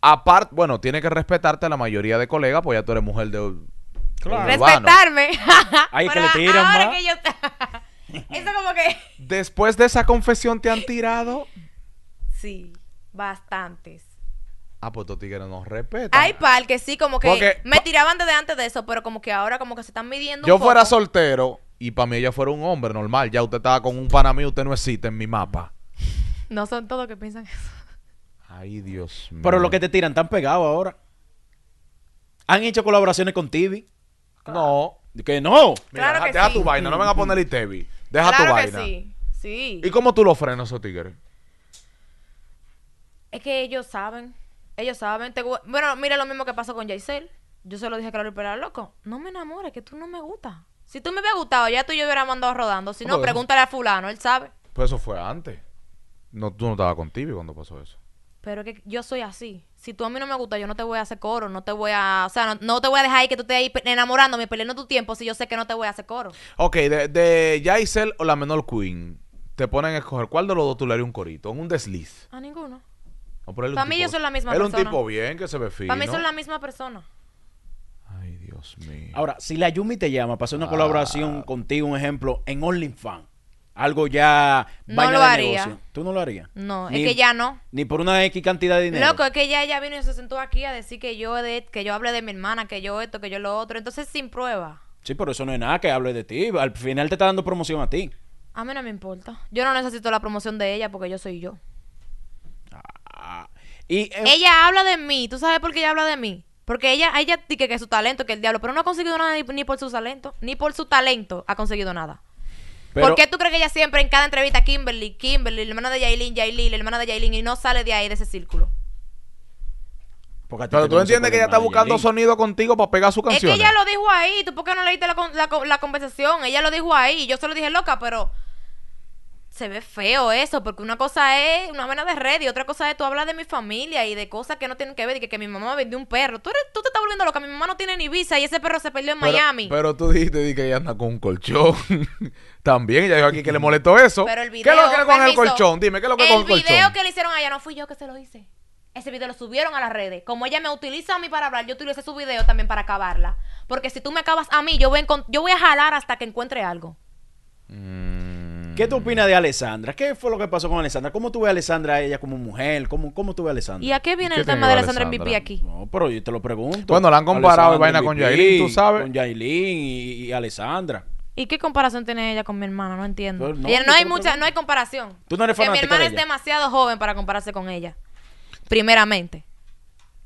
S1: Aparte, bueno, tiene que respetarte la mayoría de colegas, pues ya tú eres mujer de.
S2: Claro. Respetarme.
S1: Ay, que le tiran ahora
S2: Que yo Eso como que.
S1: Después de esa confesión te han tirado.
S2: Sí, bastantes.
S1: Ah, pues estos tigres nos
S2: respetan. Hay par que sí, como que me tiraban desde antes de eso, pero como que ahora como que se están midiendo. Yo fuera
S1: soltero y para mí ella fuera un hombre normal. Ya usted estaba con un a mí, usted no existe en mi mapa.
S2: No son todos que piensan eso.
S1: Ay, Dios mío. Pero lo que te tiran tan pegado ahora. ¿Han hecho colaboraciones con TV? No. Que no. Mira, deja, tu vaina, no me van a poner TV. Deja tu vaina. Que sí. sí. ¿Y cómo tú lo frenas esos tigres?
S2: Es que ellos saben. Ellos saben. Bueno, mira lo mismo que pasó con Jaisel. Yo se lo dije claro y pero loco. No me enamores, que tú no me gusta si tú me hubieras gustado, ya tú y yo hubiera mandado rodando. Si no, pregúntale a fulano, él sabe.
S1: Pues eso fue antes. No, tú no estabas con Tibi cuando pasó eso.
S2: Pero es que yo soy así. Si tú a mí no me gustas, yo no te voy a hacer coro, no te voy a... O sea, no, te voy a dejar ahí que tú estés ahí enamorándome, perdiendo tu tiempo si yo sé que no te voy a hacer coro.
S1: Ok, de, de Yaisel o la menor Queen, te ponen a escoger cuál de los dos tú le harías un corito, un desliz. A ninguno. Para mí tipo- la misma Él es un tipo bien que se ve fino. Para mí son la
S2: misma persona.
S3: Ahora, si la Yumi te llama para hacer una colaboración ah. contigo, un ejemplo, en OnlyFans, algo ya no lo de haría. Negocio. ¿Tú no lo harías? No, es que ya no. Ni por una X cantidad de dinero. Loco,
S2: es que ya ella vino y se sentó aquí a decir que yo de, que yo hable de mi hermana, que yo esto, que yo lo otro. Entonces, sin prueba.
S3: Sí, pero eso no es nada que hable de ti. Al final te está dando promoción a ti.
S2: A mí no me importa. Yo no necesito la promoción de ella porque yo soy yo. Ah, y, eh, ella habla de mí. ¿Tú sabes por qué ella habla de mí? Porque ella, ella dice que, es su talento, que el diablo, pero no ha conseguido nada ni, por su talento, ni por su talento ha conseguido nada. ¿Por qué tú crees que ella siempre en cada entrevista Kimberly, Kimberly, el hermano de Yailin, Yailin, la hermana de Yailin, y no sale de ahí, de ese círculo?
S1: Porque pero tú entiendes que ella está buscando sonido contigo para pegar su canción. Es que ella
S2: lo dijo ahí, ¿tú por qué no leíste la, la conversación? Ella lo dijo ahí, yo se lo dije loca, pero se ve feo eso, porque una cosa es una vena de red y otra cosa es tú hablas de mi familia y de cosas que no tienen que ver, y que, mi mamá vendió un perro. Tú, tú te estás volviendo loca, mi mamá no tiene ni visa y ese perro se perdió en Miami.
S1: Pero tú dijiste que ella anda con un colchón. También, ella dijo aquí que le molestó eso. Pero el video, ¿Qué es lo que con el colchón? Dime, ¿qué lo que con el colchón? El video
S2: que le hicieron a ella no fui yo que se lo hice. Ese video lo subieron a las redes. Como ella me utiliza a mí para hablar, yo utilicé su video también para acabarla. Porque si tú me acabas a mí, yo voy, yo voy a jalar hasta que encuentre algo.
S3: Mm. ¿Qué tú opinas de Alessandra? ¿Qué fue lo que pasó con Alessandra? ¿Cómo tú ves a Alessandra ella como mujer? ¿Cómo, cómo tú ves a Alessandra? ¿Y a qué viene el tema de Alessandra MVP aquí? No, pero yo te lo pregunto. Bueno, la han comparado y vaina con Yailin, tú sabes. Con Yailin y, Alessandra.
S2: ¿Y qué comparación tiene ella con mi hermana? No entiendo. no, hay mucha, no hay comparación.
S3: Tú no eres que eh, mi hermana es
S2: demasiado joven para compararse con ella. Primeramente.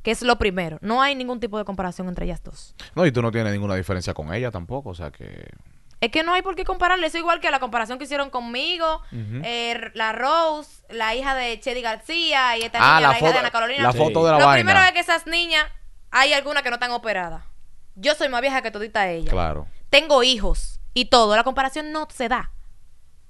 S2: Que es lo primero. No hay ningún tipo de comparación entre ellas dos.
S1: No, y tú no tienes ninguna diferencia con ella tampoco. O sea que.
S2: Es que no hay por qué compararle. Eso igual que la comparación que hicieron conmigo, eh, la Rose, la hija de Chedi García y esta ah, niña, la, hija de Ana Carolina. La foto de la Lo primero es que esas niñas, hay algunas que no están operadas. Yo soy más vieja que todita ella. Claro. Tengo hijos y todo. La comparación no se da.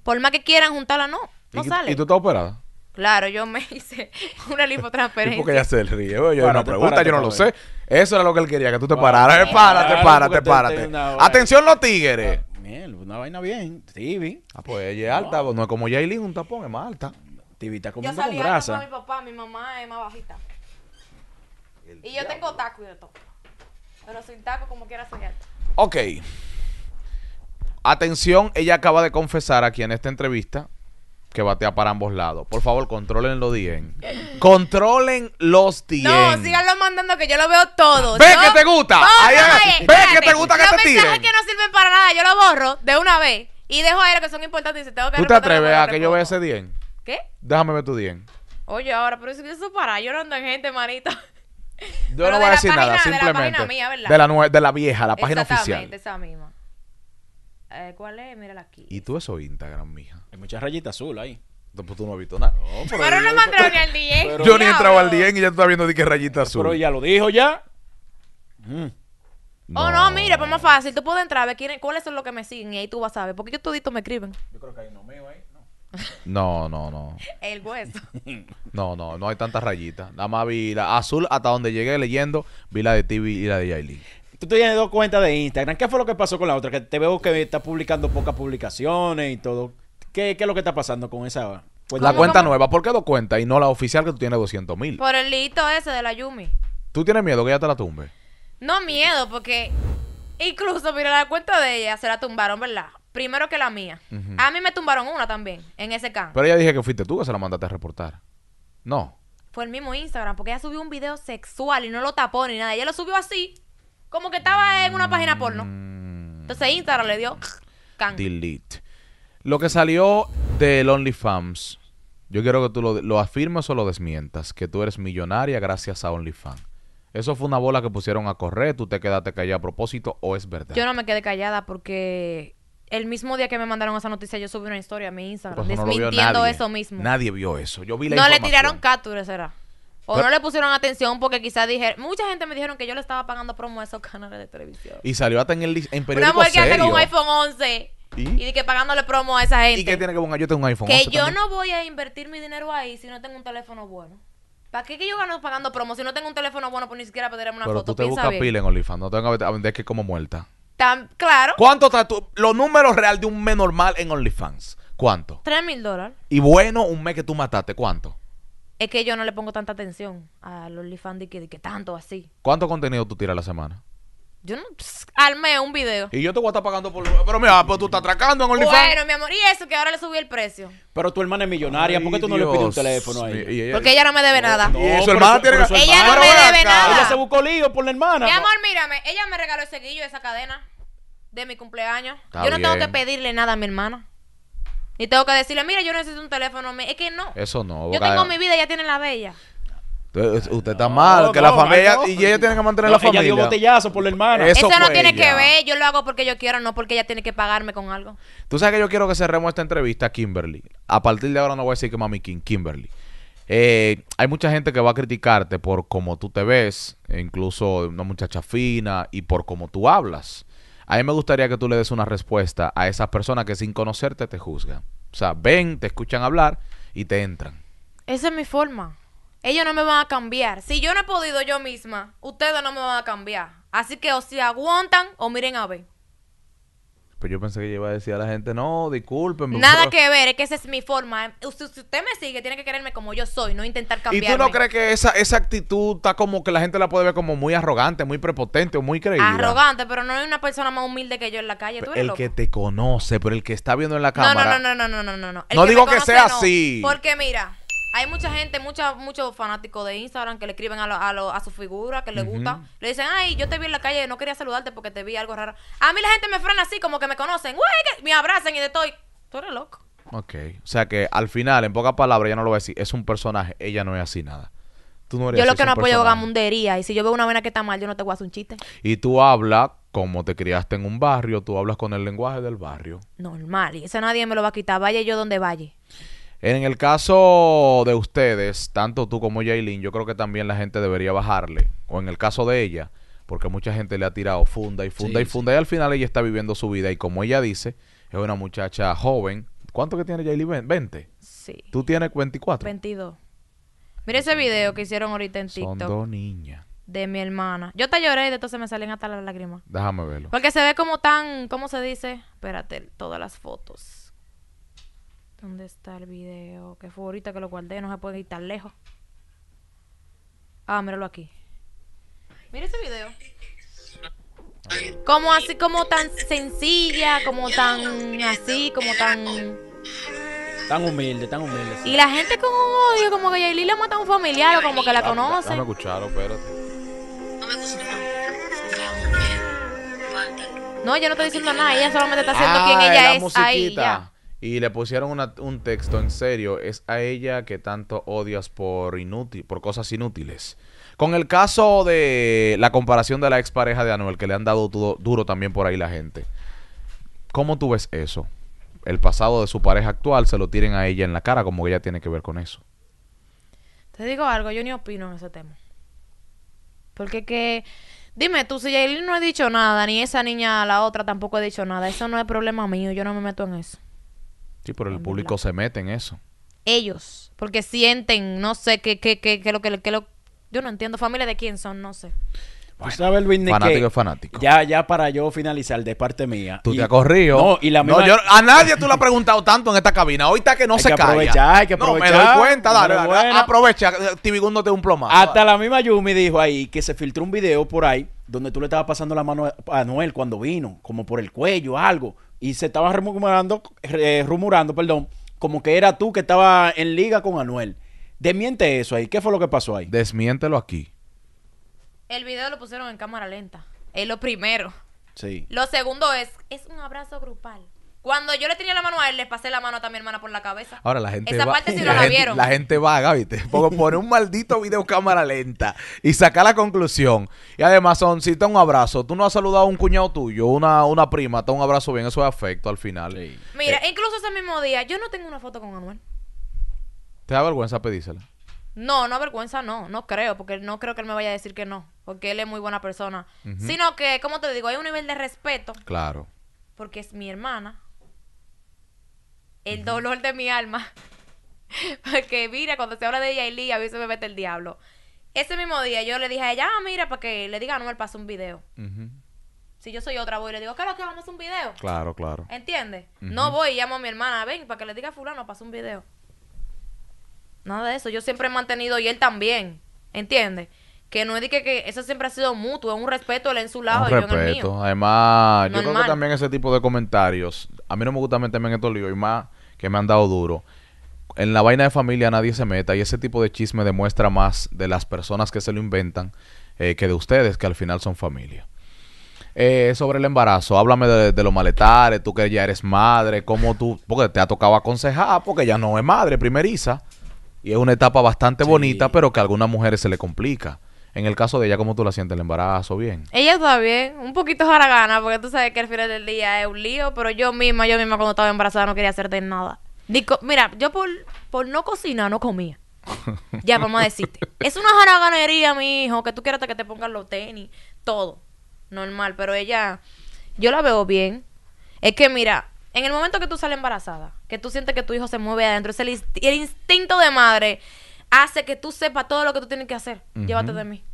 S2: Por más que quieran juntarla, no. No sale. ¿Y tú estás operada? Claro, yo me hice una lipotransferencia. qué ella
S1: se ríe. Yo no pregunta, yo no lo sé. Eso era lo que él quería, que tú te pararas. Párate, párate, párate. Atención los tigres. Miel, una vaina bien. Tibi. Ah, pues ella es alta. No es como Yailin un tapón, es más alta. Tibi está comiendo con mi papá,
S2: mi mamá es más bajita. y yo tengo taco y de todo. Pero sin taco, como quiera, soy alta.
S1: Ok. Atención, ella acaba de confesar aquí en esta entrevista que batea para ambos lados. Por favor, controlen los 10. Controlen los 10. No,
S2: síganlo mandando que yo lo veo todo. Ve que te gusta. Ahí, ve que te gusta que te tiren. Los mensajes que no sirven para nada, yo lo borro de una vez. Y dejo ahí lo que son importantes y ¿Tú te atreves a
S1: que yo vea ese 10? ¿Qué? Déjame ver tu 10.
S2: Oye, ahora, pero si eso es para. Yo no ando en gente, manita.
S1: Yo no voy a decir nada, simplemente. De la mía, De la, vieja, la página oficial.
S2: Exactamente, Esa misma. Eh, ¿Cuál es? Mírala aquí.
S1: ¿Y tú eso Instagram, mija? Hay muchas rayitas azul ahí. Entonces pues, tú no has visto nada. pero, no me entrado ni al 10. yo ni he entrado al 10 y ya tú estás viendo de qué rayita azul. Pero ya lo dijo ya. Mm.
S2: Oh, no, mira, pues más fácil. Tú puedes entrar a ver cuáles son los que me siguen y ahí tú vas a ver. Porque yo todito me escriben. Yo creo que hay uno mío
S1: ahí. No, no, no.
S2: El hueso.
S1: No, no, no hay tantas rayitas. Nada más vi la azul hasta donde llegué leyendo, vi la de TV y la de Yailin. Tú tienes dos cuentas de Instagram. ¿Qué fue lo que pasó con la otra? Que te veo que está publicando pocas
S3: publicaciones y todo. ¿Qué, es lo que está pasando con esa
S2: cuenta? La cuenta
S1: nueva. ¿Por qué dos cuentas y no la oficial que tú tienes 200 mil?
S2: Por el lito ese de la Yumi.
S1: ¿Tú tienes miedo que ella te la tumbe?
S2: No miedo, porque incluso, mira, la cuenta de ella se la tumbaron, ¿verdad? Primero que la mía. A mí me tumbaron una también, en ese canto.
S1: Pero ella dije que fuiste tú que se la mandaste a reportar. No.
S2: Fue el mismo Instagram, porque ella subió un video sexual y no lo tapó ni nada. Ella lo subió así, como que estaba en una página porno. Mm. Entonces Instagram le dio... Can.
S1: Delete. Lo que salió del OnlyFans, yo quiero que tú lo, afirmes o lo desmientas, que tú eres millonaria gracias a OnlyFans. ¿Eso fue una bola que pusieron a correr? ¿Tú te quedaste callada a propósito o es verdad?
S2: Yo no me quedé callada porque el mismo día que me mandaron esa noticia yo subí una historia a mi Instagram pues desmintiendo eso mismo.
S1: Nadie vio eso. Yo No le tiraron
S2: capture, será. O no le pusieron atención porque quizás dijeron... Mucha gente me dijeron que yo le estaba pagando promo a esos canales de televisión.
S1: Y salió hasta en el en periódico Una mujer que hace con un iPhone
S2: 11 ¿Y? de que pagándole promo a esa gente. ¿Y qué
S1: tiene que poner? Yo tengo un iPhone. Que yo
S2: no voy a invertir mi dinero ahí si no tengo un teléfono bueno. ¿Para qué que yo gano pagando promo si no tengo un teléfono bueno pues ni siquiera pediremos una foto? Pero tú te buscas pila
S1: en OnlyFans, no tengo a vender que como muerta.
S2: Tan, claro.
S1: ¿Cuánto está tu, los números real de un mes normal en OnlyFans? ¿Cuánto?
S2: Tres mil dólares.
S1: Y bueno, un mes que tú mataste, ¿cuánto?
S2: Es que yo no le pongo tanta atención a OnlyFans de que, tanto así.
S1: ¿Cuánto contenido tú tiras a la semana?
S2: Yo no pues, armé un video.
S1: Y yo te voy a estar pagando por. Pero mira, pues tú estás atracando
S3: en OnlyFans. Bueno, mi
S2: amor, y eso que ahora le subí el precio.
S3: Pero tu hermana es millonaria, ¿por qué tú no le pides un teléfono
S1: ahí Porque ella no me debe nada. No, su hermana tiene- hacer Ella no me debe nada. Ella se buscó lío por la hermana. Mi amor,
S2: mírame, ella me regaló ese guillo, esa cadena de mi cumpleaños. yo no tengo que pedirle nada a mi hermana. Y tengo que decirle, mira, yo necesito un teléfono. Es que no. Eso no. Yo tengo mi vida, ella tiene la bella
S1: usted está mal, que la familia y ella tiene que mantener la familia. Ella dio botellazo por la hermana. Eso, no tiene que
S2: ver, yo lo hago porque yo quiero, no porque ella tiene que pagarme con algo.
S1: Tú sabes que yo quiero que cerremos esta entrevista Kimberly. A partir de ahora no voy a decir que mami Kimberly. Eh, hay mucha gente que va a criticarte por cómo tú te ves, e incluso una muchacha fina y por cómo tú hablas. A mí me gustaría que tú le des una respuesta a esas personas que sin conocerte te juzgan. O sea, ven, te escuchan hablar y te entran.
S2: Esa es mi forma. Ellos no me van a cambiar. Si yo no he podido yo misma, ustedes no me van a cambiar. Así que o si aguantan o miren a ver.
S1: Pues yo pensé que yo iba a decir a la gente, no, discúlpenme. Nada que
S2: ver, es que esa es mi forma. Eh, si, usted me sigue, tiene que quererme como yo soy, no intentar cambiarme. ¿Y tú no crees
S1: que esa, esa actitud está como que la gente la puede ver como muy arrogante, muy prepotente o muy creíble? Arrogante,
S2: pero no hay una persona más humilde que yo en la calle. ¿Tú eres el que
S1: te conoce, pero el que está viendo en la cámara. No, no,
S2: no, no, no, no, no. no. digo que sea así. Porque mira hay mucha gente, mucha, muchos fanáticos de Instagram que le escriben a, a, su figura, que le gusta. Le dicen, ay, yo te vi en la calle, no quería saludarte porque te vi algo raro. A mí la gente me frena así, como que me conocen. Güey, me abrazan y de estoy, Tú eres loco.
S1: Ok. O sea que al final, en pocas palabras, ya no lo voy a decir. Es un personaje, ella no es así nada. Tú no eres yo lo que no apoyo
S2: gamundería. Y si yo veo una vena que está mal, yo no te voy a hacer un chiste.
S1: Y tú hablas como te criaste en un barrio, tú hablas con el lenguaje del barrio.
S2: Normal. Y eso nadie me lo va a quitar. Vaya yo donde vaya.
S1: En el caso de ustedes, tanto tú como Jaylin, yo creo que también la gente debería bajarle. O en el caso de ella, porque mucha gente le ha tirado funda y funda y funda. Y al final ella está viviendo su vida. Y como ella dice, es una muchacha joven. ¿Cuánto que tiene Jaylin? ¿20? Sí. ¿Tú tienes 24?
S2: 22. Mira ese video que hicieron ahorita en TikTok. Son dos niñas. De mi hermana. Yo te lloré y de entonces me salen hasta las lágrimas. Déjame verlo. Porque se ve como tan, ¿cómo se dice? Espérate, todas las fotos. ¿Dónde está el video? Que fue ahorita que lo guardé, no se puede ir tan lejos. Ah, míralo aquí. Mira ese video. Como así, como tan sencilla, como tan así, como tan...
S3: Tan humilde, tan humilde. Y
S2: la gente con odio, como que ya le mata a un familiar o como que la ah, conoce. me
S1: escucharon, espérate.
S2: No, yo no estoy diciendo nada, ella solamente está haciendo ah, quién ella es ahí ya.
S1: Y le pusieron un texto en serio, es a ella que tanto odias por, inútil, por cosas inútiles. Con el caso de la comparación de la expareja de Anuel, que le han dado duro, también por ahí la gente. ¿Cómo tú ves eso? El pasado de su pareja actual se lo tiren a ella en la cara, como que ella tiene que ver con eso.
S2: Te digo algo, yo ni opino en ese tema. Porque que... Dime tú, si él no ha dicho nada, ni esa niña, la otra tampoco ha dicho nada, eso no es problema mío, yo no me meto en eso.
S1: Sí, pero el público se mete en eso.
S2: Ellos, porque sienten, no sé qué, lo que lo. Yo no entiendo, familia de quién son, no sé.
S1: sabes, fanático es fanático.
S3: Ya, ya para yo finalizar de parte mía. Tú te has corrido. No, y la misma...
S1: a nadie tú le has preguntado tanto en esta cabina. Ahorita está que no hay se que que aprovechar. No, me doy cuenta, dale, dale, Aprovecha, Tibigundo te un plomazo. Hasta la misma Yumi dijo ahí que se filtró un video por ahí
S3: donde tú le estabas pasando la mano a Anuel cuando vino, como por el cuello, algo y se estaba eh, rumorando, perdón, como que era tú que estaba en liga con Anuel.
S1: Desmiente eso ahí. ¿Qué fue lo que pasó ahí? Desmiéntelo aquí.
S2: El video lo pusieron en cámara lenta. Es lo primero. Sí. Lo segundo es, es un abrazo grupal. Cuando yo le tenía la mano a él, le pasé la mano a mi hermana por la cabeza. Ahora
S1: la gente Esa parte la, no la gente, vieron. La gente vaga, ¿viste? Poner un maldito videocámara lenta y saca la conclusión. Y además, soncita un abrazo. Tú no has saludado a un cuñado tuyo, una, una prima, te un abrazo bien. Eso es afecto al final.
S2: Mira, eh. incluso ese mismo día, yo no tengo una foto con Anuel.
S1: ¿Te da vergüenza pedírsela?
S2: No, no vergüenza, no. No creo, porque no creo que él me vaya a decir que no. Porque él es muy buena persona. Sino que, como te digo, hay un nivel de respeto. Claro. Porque es mi hermana el dolor de mi alma. Porque mira, cuando se habla de Yaili, a mí se me mete el diablo. Ese mismo día yo le dije a ella, ah, mira, para que le diga no me pase un video. Si yo soy otra, voy y le digo, claro, que vamos a un video? Claro, claro. ¿Entiendes? No voy y llamo a mi hermana, ven, para que le diga fulano, pase un video. Nada de eso. Yo siempre he mantenido y él también. ¿Entiendes? que no es de que, eso siempre ha sido mutuo, es un respeto en su lado y respeto. yo en
S1: el Además, yo creo que también ese tipo de comentarios, a mí no me gusta meterme en estos líos y más que me han dado duro. En la vaina de familia nadie se meta y ese tipo de chisme demuestra más de las personas que se lo inventan eh, que de ustedes, que al final son familia. Eh, sobre el embarazo, háblame de, los maletares, tú que ya eres madre, cómo tú, porque te ha tocado aconsejar, porque ya no es madre primeriza, y es una etapa bastante bonita, pero que a algunas mujeres se le complica. En el caso de ella, ¿cómo tú la sientes? ¿El embarazo bien?
S2: Ella está bien, un poquito jaragana, porque tú sabes que al final del día es un lío, pero yo misma, yo misma cuando estaba embarazada no quería hacerte nada. mira, yo por, por no cocinar no comía. ya, vamos a decirte. Es una jaraganería, mi hijo, que tú quieras que te pongan los tenis, todo. Normal, pero ella, yo la veo bien. Es que mira, en el momento que tú sales embarazada, que tú sientes que tu hijo se mueve adentro, es el instinto de madre hace que tú sepas todo lo que tú tienes que hacer. Llévate de mí.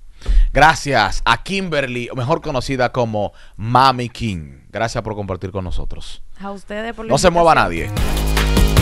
S1: Gracias a Kimberly, mejor conocida como Mami King. Gracias por compartir con nosotros.
S2: A ustedes por No se mueva
S1: nadie.